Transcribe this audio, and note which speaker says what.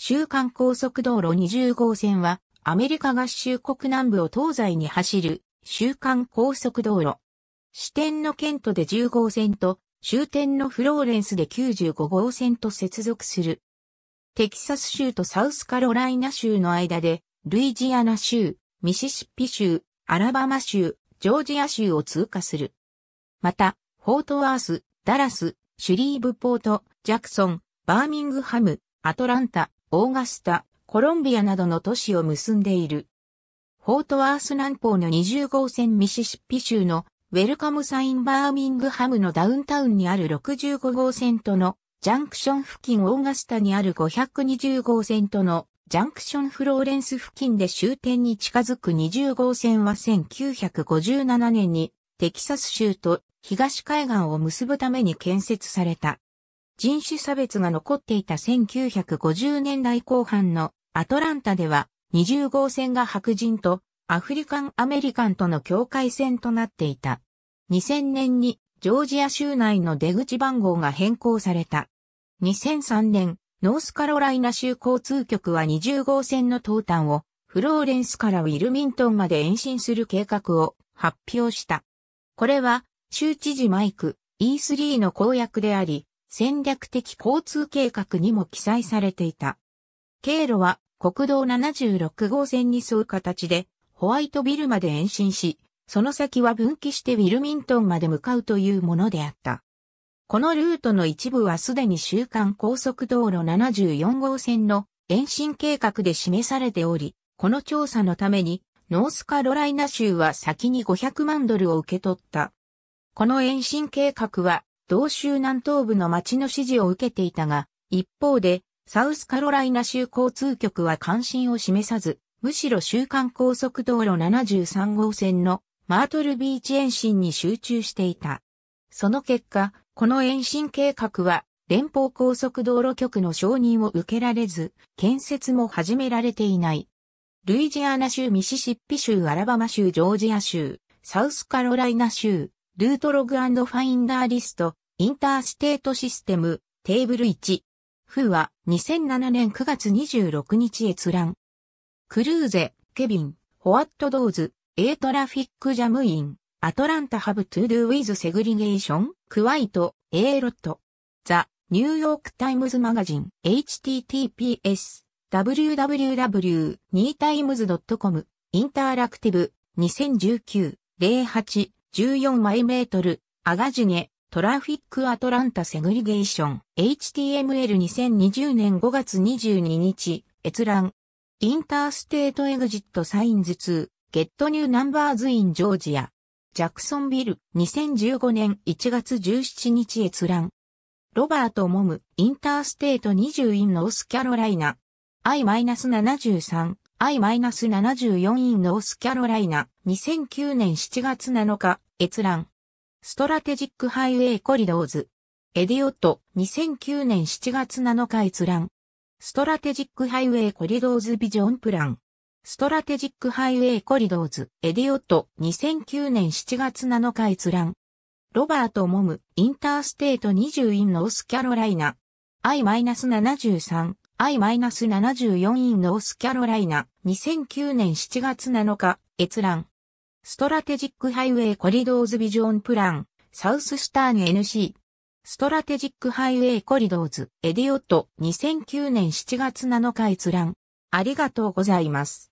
Speaker 1: 週間高速道路20号線は、アメリカ合衆国南部を東西に走る、週間高速道路。支店のケントで10号線と、終点のフローレンスで95号線と接続する。テキサス州とサウスカロライナ州の間で、ルイジアナ州、ミシシッピ州、アラバマ州、ジョージア州を通過する。また、フォートワース、ダラス、シュリーブポート、ジャクソン、バーミングハム、アトランタ、オーガスタ、コロンビアなどの都市を結んでいる。フォートワース南方の20号線ミシシッピ州のウェルカムサインバーミングハムのダウンタウンにある65号線とのジャンクション付近オーガスタにある520号線とのジャンクションフローレンス付近で終点に近づく20号線は1957年にテキサス州と東海岸を結ぶために建設された。人種差別が残っていた1950年代後半のアトランタでは20号線が白人とアフリカンアメリカンとの境界線となっていた。2000年にジョージア州内の出口番号が変更された。2003年、ノースカロライナ州交通局は20号線の東端をフローレンスからウィルミントンまで延伸する計画を発表した。これは州知事マイク E3 の公約であり、戦略的交通計画にも記載されていた。経路は国道76号線に沿う形でホワイトビルまで延伸し、その先は分岐してウィルミントンまで向かうというものであった。このルートの一部はすでに週間高速道路74号線の延伸計画で示されており、この調査のためにノースカロライナ州は先に500万ドルを受け取った。この延伸計画は同州南東部の町の支持を受けていたが、一方で、サウスカロライナ州交通局は関心を示さず、むしろ週間高速道路73号線のマートルビーチ延伸に集中していた。その結果、この延伸計画は連邦高速道路局の承認を受けられず、建設も始められていない。ルイジアナ州、ミシシッピ州、アラバマ州、ジョージア州、サウスカロライナ州、ルートログファインダーリスト、インターステートシステム、テーブル1。フーは2007年9月26日閲覧。クルーゼ、ケビン、ホワットドーズ、エートラフィックジャムイン、アトランタハブトゥードゥウィズセグリゲーション、クワイト、エーロット。ザ、ニューヨークタイムズマガジン、https、www.newtimes.com、インタラクティブ、2019、08、14マイメートル、アガジネ、トラフィックアトランタセグリゲーション HTML2020 年5月22日閲覧インターステートエグジットサインズ2ゲットニューナンバーズインジョージアジャクソンビル2015年1月17日閲覧ロバート・モムインターステート20インノースキャロライナ I-73 I-74 インノースキャロライナ2009年7月7日閲覧ストラテジックハイウェイコリドーズ。エディオット、2009年7月7日閲覧。ストラテジックハイウェイコリドーズビジョンプラン。ストラテジックハイウェイコリドーズ、エディオット、2009年7月7日閲覧。ロバート・モム、インターステート20インノースキャロライナ。I-73、I-74 インノースキャロライナ、2009年7月7日、閲覧。ストラテジックハイウェイコリドーズビジョンプラン、サウススターン NC。ストラテジックハイウェイコリドーズ、エディオット、2009年7月7日閲覧。ありがとうございます。